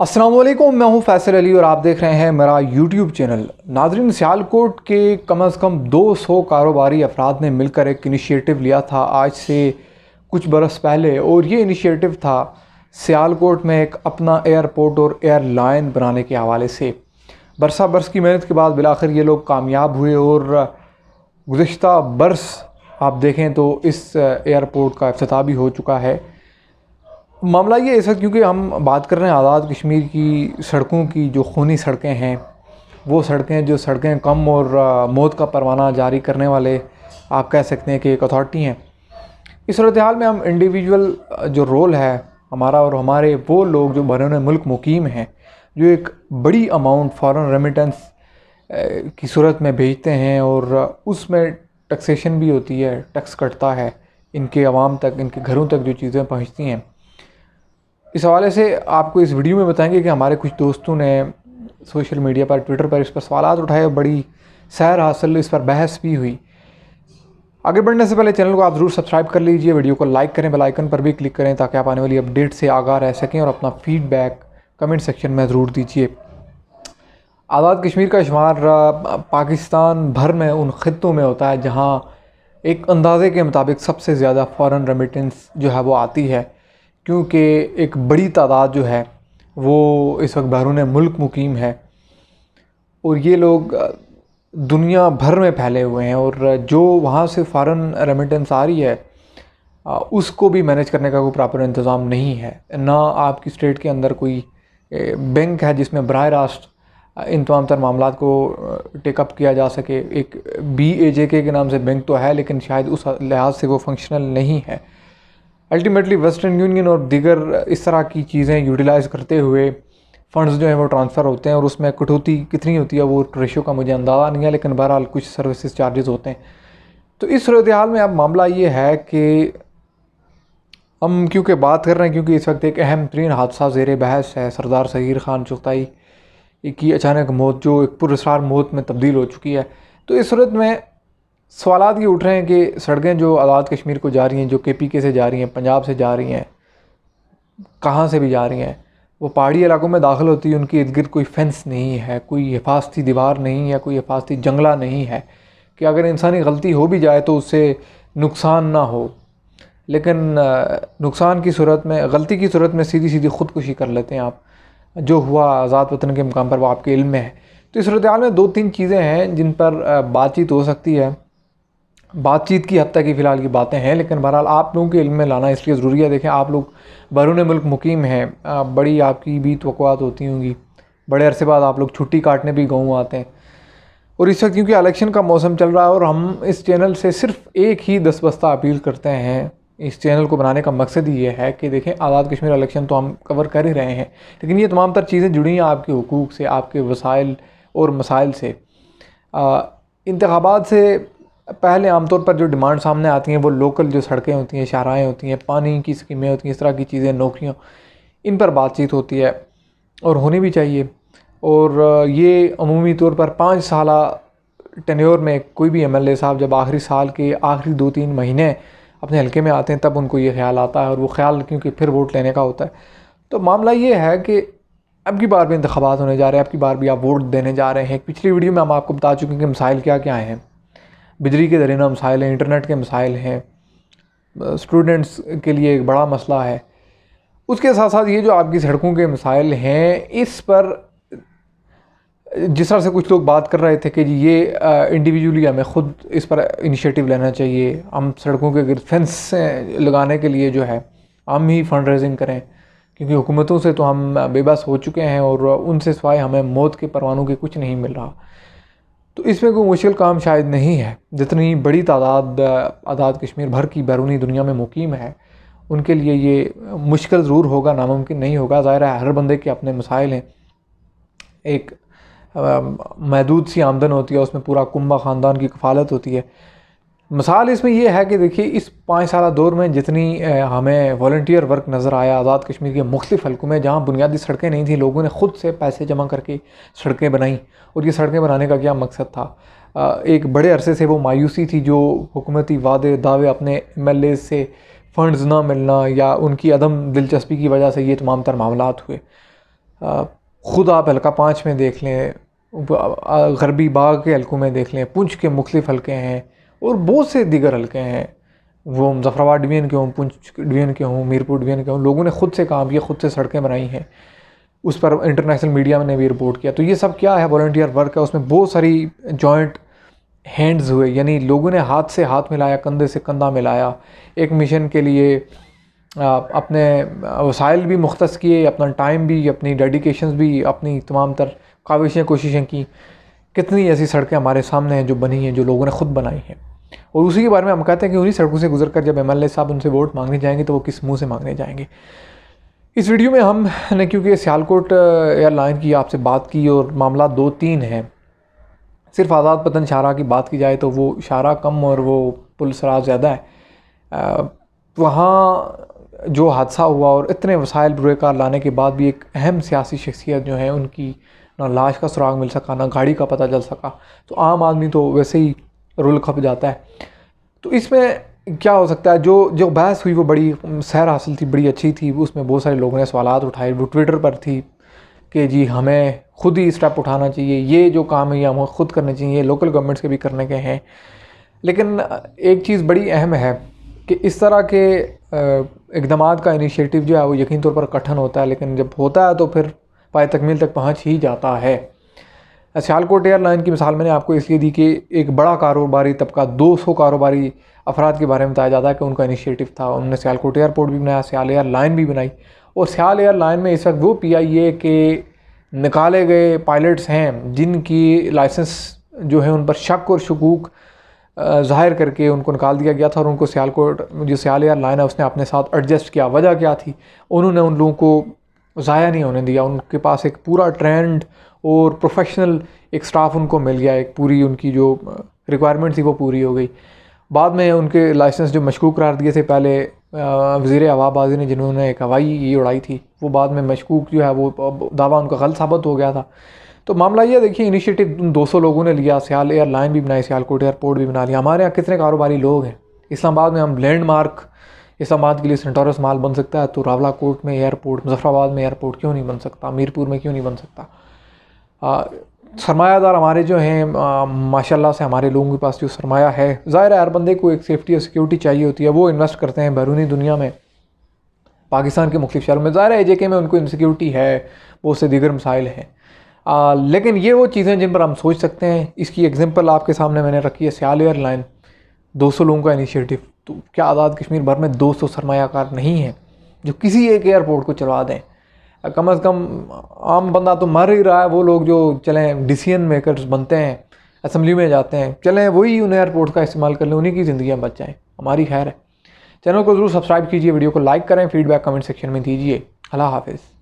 असलम मैं हूं फैसल अली और आप देख रहे हैं मेरा यूट्यूब चैनल नाजरीन सियालकोट के कम अज़ कम 200 कारोबारी अफराद ने मिलकर एक इनिशिएटिव लिया था आज से कुछ बरस पहले और ये इनिशिएटिव था सियालकोट में एक अपना एयरपोर्ट और एयरलाइन बनाने के हवाले से बरसा बरस की मेहनत के बाद बिलाखिर ये लोग कामयाब हुए और गुज्त बरस आप देखें तो इस एयरपोर्ट का अफ्ताह भी हो चुका है मामला ये ऐसा क्योंकि हम बात कर रहे हैं आज़ाद कश्मीर की सड़कों की जो खूनी सड़कें हैं वो सड़कें जो सड़कें कम और मौत का परवाना जारी करने वाले आप कह सकते हैं कि एक अथॉरिटी हैं इस सूरत हाल में हम इंडिविजुअल जो रोल है हमारा और हमारे वो लोग जो बरून मुल्क मुकीम हैं जो एक बड़ी अमाउंट फॉरेन रेमिटेंस की सूरत में भेजते हैं और उसमें टैक्सेशन भी होती है टैक्स कटता है इनके आवाम तक इनके घरों तक जो चीज़ें पहुँचती हैं इस हवाले से आपको इस वीडियो में बताएंगे कि हमारे कुछ दोस्तों ने सोशल मीडिया पर ट्विटर पर इस पर सवाल उठाए और बड़ी सैर हासिल इस पर बहस भी हुई आगे बढ़ने से पहले चैनल को आप ज़रूर सब्सक्राइब कर लीजिए वीडियो को लाइक करें बेल आइकन पर भी क्लिक करें ताकि आप आने वाली अपडेट से आगाह रह सकें और अपना फीडबैक कमेंट सेक्शन में ज़रूर दीजिए आज़ाद कश्मीर का शुमार पाकिस्तान भर में उन ख़त्ों में होता है जहाँ एक अंदाज़े के मुताबिक सबसे ज़्यादा फ़ॉरन रेमिटेंस जो है वो आती है क्योंकि एक बड़ी तादाद जो है वो इस वक्त बैरून मुल्क मुकीम है और ये लोग दुनिया भर में फैले हुए हैं और जो वहाँ से फ़ारन रेमिटेंस आ रही है उसको भी मैनेज करने का कोई प्रॉपर इंतज़ाम नहीं है ना आपकी स्टेट के अंदर कोई बैंक है जिसमें बरह रास्त इन तमाम तर मामला को टेकअप किया जा सके एक बी ए जे के नाम से बैंक तो है लेकिन शायद उस लिहाज से वो फंक्शनल नहीं है अल्टीमेटली वेस्टर्न यूनियन और दीगर इस तरह की चीज़ें यूटिलाइज़ करते हुए फ़ंड्स जो हैं वो ट्रांसफ़र होते हैं और उसमें कटौती कितनी होती है वो रेशो का मुझे अंदाज़ा नहीं है लेकिन बहरहाल कुछ सर्विसेज चार्जेस होते हैं तो इस सूरत हाल में अब मामला ये है कि हम क्योंकि बात कर रहे हैं क्योंकि इस वक्त एक अहम तरीन हादसा जेर बहस है सरदार सगीर खान चुगताई की अचानक मौत जो एक पुरस्कार मौत में तब्दील हो चुकी है तो इस सूरत में सवाल ये उठ रहे हैं कि सड़कें जो आज़ाद कश्मीर को जा रही हैं जो के पी के से जा रही हैं पंजाब से जा रही हैं कहाँ से भी जा रही हैं वो पहाड़ी इलाकों में दाखिल होती है उनके इर्द गिर्द कोई फेंस नहीं है कोई हिफाजती दीवार नहीं है कोई हिफाजती जंगला नहीं है कि अगर इंसानी गलती हो भी जाए तो उससे नुकसान ना हो लेकिन नुकसान की सूरत में गलती की सूरत में सीधी सीधी ख़ुदकुशी कर लेते हैं आप जो हुआ आज़ाद वतन के मुकाम पर वो आपके इल्म में है तो इस सूरत में दो तीन चीज़ें हैं जिन पर बातचीत हो सकती है बातचीत की हद तक की फ़िलहाल की बातें हैं लेकिन बहरहाल आप लोगों के इल्म में लाना इसलिए ज़रूरी है देखें आप लोग बैरून मुल्क मुकीम हैं बड़ी आपकी भी तोक़ात होती होंगी बड़े अरसे बाद आप लोग छुट्टी काटने भी गाँव आते हैं और इस वक्त क्योंकि इलेक्शन का मौसम चल रहा है और हम इस चैनल से सिर्फ एक ही दस बस्ता अपील करते हैं इस चैनल को बनाने का मकसद ये है कि देखें आज़ाद कश्मीर इलेक्शन तो हम कवर कर ही रहे हैं लेकिन ये तमाम तर चीज़ें जुड़ी हैं आपके हकूक़ से आपके वसाइल और मसाइल से इंतबात से पहले आमतौर पर जो डिमांड सामने आती हैं वो लोकल जो सड़कें होती हैं शाहराएँ होती हैं पानी की स्कीमें होती हैं इस तरह की चीज़ें नौकरियाँ इन पर बातचीत होती है और होनी भी चाहिए और ये अमूमी तौर पर पाँच साल टनोर में कोई भी एम साहब जब आखिरी साल के आखिरी दो तीन महीने अपने हलके में आते हैं तब उनको ये ख्याल आता है और वो ख्याल क्योंकि फिर वोट लेने का होता है तो मामला ये है कि अब की बार भी इंतबात होने जा रहे हैं अब की बार भी आप वोट देने जा रहे हैं पिछली वीडियो में हम आपको बता चुके हैं कि मसाइल क्या क्या हैं बिजली के दरीना मसाइल हैं इंटरनेट के मसाइल हैं स्टूडेंट्स के लिए एक बड़ा मसला है उसके साथ साथ ये जो आपकी सड़कों के मसाइल हैं इस पर जिस तरह से कुछ लोग बात कर रहे थे कि जी ये इंडिविजुअली हमें ख़ुद इस पर इनिशिएटिव लेना चाहिए हम सड़कों के गिर फेंस लगाने के लिए जो है हम ही फंड रेजिंग करें क्योंकि हुकूमतों से तो हम बेबस हो चुके हैं और उनसे सवाए हमें मौत के परवानों के कुछ नहीं मिल रहा तो इसमें कोई मुश्किल काम शायद नहीं है जितनी बड़ी तादाद आज़ाद कश्मीर भर की बैरूनी दुनिया में मुकीम है उनके लिए ये मुश्किल ज़रूर होगा नामुमकिन नहीं होगा ज़ाहिर है हर बंदे के अपने मसाइल हैं एक महदूद सी आमदन होती है उसमें पूरा कुंबा ख़ानदान की कफालत होती है मिसाल इसमें यह है कि देखिए इस पाँच साल दौर में जितनी हमें वॉल्टियर वर्क नज़र आया आज़ाद कश्मीर के मुख्तफ हलकों में जहाँ बुनियादी सड़कें नहीं थी लोगों ने ख़ुद से पैसे जमा करके सड़कें बनाई और ये सड़कें बनाने का क्या मकसद था एक बड़े अरसे से वो मायूसी थी जो हुकूमती वादे दावे अपने एम एल से फ़ंड्स ना मिलना या उनकी अदम दिलचस्पी की वजह से ये तमाम तर मामला हुए ख़ुद आप हल्का पाँच में देख लें गरबी बाग के हल्कों में देख लें पुंछ के मुख्तफ हल्क़े हैं और बहुत से दिगर हल्के हैं वो मुजफ्फराबाद डिवीज़न के हों पुंछ डिवीज़न के हों मीरपुर डिवीज़न के हों लोगों ने खुद से काम किया खुद से सड़कें बनाई हैं उस पर इंटरनेशनल मीडिया ने भी रिपोर्ट किया तो ये सब क्या है वॉल्टियर वर्क है उसमें बहुत सारी जॉइंट हैंड्स हुए यानी लोगों ने हाथ से हाथ मिलाया कंधे से कंधा मिलाया एक मिशन के लिए अपने वसाइल भी मुख्त किए अपना टाइम भी अपनी डेडिकेशन भी अपनी तमाम तर काविशें कोशिशें की कितनी ऐसी सड़कें हमारे सामने हैं जो बनी हैं जो लोगों ने ख़ुद बनाई हैं और उसी के बारे में हम कहते हैं कि उन्हीं सड़कों से गुजर कर जब एम साहब उनसे वोट मांगने जाएंगे तो वो किस मुँह से मांगने जाएंगे इस वीडियो में हमने क्योंकि सियालकोट एयरलाइन की आपसे बात की और मामला दो तीन है सिर्फ आज़ाद पतन शाहरा की बात की जाए तो वो शाहरा कम और वो पुल सराज ज़्यादा है वहाँ जो हादसा हुआ और इतने वसाइल बुरेकार लाने के बाद भी एक अहम सियासी शख्सियत जो है उनकी ना लाश का सुराग मिल सका ना गाड़ी का पता चल सका तो आम आदमी तो वैसे ही रुल खप जाता है तो इसमें क्या हो सकता है जो जो बहस हुई वो बड़ी सैर हासिल थी बड़ी अच्छी थी उसमें बहुत सारे लोगों ने सवाल उठाए वो ट्विटर पर थी कि जी हमें खुद ही स्टेप उठाना चाहिए ये जो काम है ये हमें खुद करने चाहिए लोकल गवर्नमेंट्स के भी करने के हैं लेकिन एक चीज़ बड़ी अहम है कि इस तरह के इकदाम का इनिशिएटिव जो है वो यकीन तौर पर कठिन होता है लेकिन जब होता है तो फिर पाए तकमील तक पहुँच ही जाता है अच्छा, सियालकोट एयरलाइन की मिसाल मैंने आपको इसलिए दी कि एक बड़ा कारोबारी तबका 200 कारोबारी अफराद के बारे में बताया जाता है कि उनका इनिशिएटिव था उन्होंने सियालकोट एयरपोर्ट भी बनाया सियाल एयरलाइन भी बनाई और सियाल एयरलाइन में इस वक्त वो पी आई ए के निकाले गए पायलट्स हैं जिनकी लाइसेंस जो है उन पर शक और शकूक ज़ाहिर करके उनको निकाल दिया गया था और उनको सियालकोट जो सियाल एयरलाइन है उसने अपने साथ एडजस्ट किया वजह क्या थी उन्होंने उन लोगों को ज़ाया नहीं होने दिया उनके पास एक पूरा ट्रेंड और प्रोफेशनल एक स्टाफ उनको मिल गया एक पूरी उनकी जो रिक्वायरमेंट थी वो पूरी हो गई बाद में उनके लाइसेंस जो मशकूक करार दिए थे पहले वजीर हवाबाजी ने जिन्होंने एक हवाई ये उड़ाई थी वो बाद में मशकूक जो है वो दावा उनका गलत साबित हो गया था तो मामला यह देखिए इनिशिएटिव उन 200 लोगों ने लिया सियाल एयरलाइन भी बनाई सियालकोट एयरपोर्ट भी बना लिया हमारे यहाँ कितने कारोबारी लोग हैं इस्लामाबाद में हम लैंडमार्क इस्लामाबाद के लिए सेंटोरस माल बन सकता है तो रावला कोट में एयरपोर्ट मुजफ्फराबाद में एयरपोर्ट क्यों नहीं बन सकता मीरपुर में क्यों नहीं बन सकता सरमायादार हमारे जो हैं माशाल्लाह से हमारे लोगों के पास जो सरमाया है ज़ाहिर है हर बंदे को एक सेफ्टी और सिक्योरिटी चाहिए होती है वो इन्वेस्ट करते हैं बैरूनी दुनिया में पाकिस्तान के मुख्तु शहरों में ज़ाहिर है जेके में उनको इनसिक्योरिटी है बहुत से दीगर मसाइल हैं लेकिन ये वो चीज़ें जिन पर हम सोच सकते हैं इसकी एग्जाम्पल आपके सामने मैंने रखी है सियाल एयरलाइन दो लोगों का इनिशियटिव तो क्या आज़ाद कश्मीर भर में 200 सरमायाकार नहीं हैं जो किसी एक एयरपोर्ट को चला दें कम अज़ कम आम बंदा तो मर ही रहा है वो लोग जो चलें डिसीजन मेकर्स बनते हैं असम्बली में जाते हैं चलें वही उन एयरपोर्ट का इस्तेमाल कर लें उन्हीं की ज़िंदगी बच जाएँ हमारी खैर है चैनल को ज़रूर सब्सक्राइब कीजिए वीडियो को लाइक करें फीडबैक कमेंट सेक्शन में दीजिए अल्लाह हाफिज़